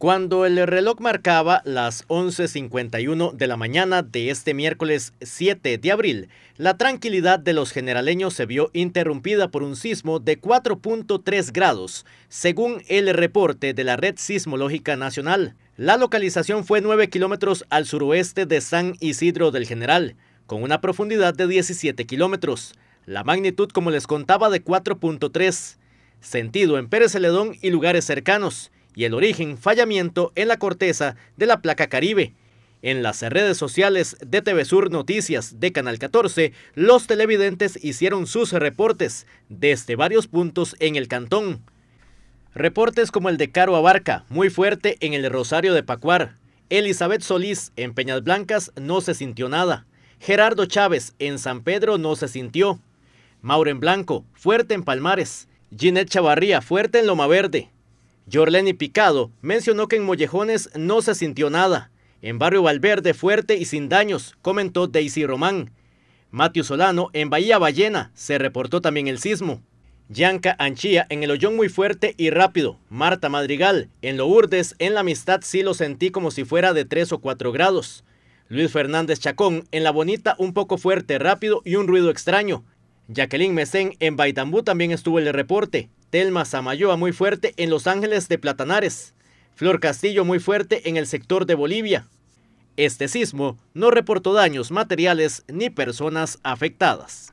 Cuando el reloj marcaba las 11.51 de la mañana de este miércoles 7 de abril, la tranquilidad de los generaleños se vio interrumpida por un sismo de 4.3 grados, según el reporte de la Red Sismológica Nacional. La localización fue 9 kilómetros al suroeste de San Isidro del General, con una profundidad de 17 kilómetros. La magnitud, como les contaba, de 4.3, sentido en Pérez Celedón y lugares cercanos y el origen fallamiento en la corteza de la placa caribe. En las redes sociales de TV Sur Noticias de Canal 14, los televidentes hicieron sus reportes desde varios puntos en el cantón. Reportes como el de Caro Abarca, muy fuerte en el Rosario de Pacuar. Elizabeth Solís en Peñas Blancas no se sintió nada. Gerardo Chávez en San Pedro no se sintió. en Blanco, fuerte en Palmares. Ginette Chavarría, fuerte en Loma Verde. Jorleni Picado mencionó que en Mollejones no se sintió nada. En Barrio Valverde fuerte y sin daños, comentó Daisy Román. Matius Solano en Bahía Ballena se reportó también el sismo. Yanka Anchía en el hoyón muy fuerte y rápido. Marta Madrigal en urdes, en la amistad sí lo sentí como si fuera de 3 o 4 grados. Luis Fernández Chacón en La Bonita un poco fuerte, rápido y un ruido extraño. Jacqueline Mesén en Baitambú también estuvo el reporte. Telma Samayoa muy fuerte en Los Ángeles de Platanares. Flor Castillo muy fuerte en el sector de Bolivia. Este sismo no reportó daños materiales ni personas afectadas.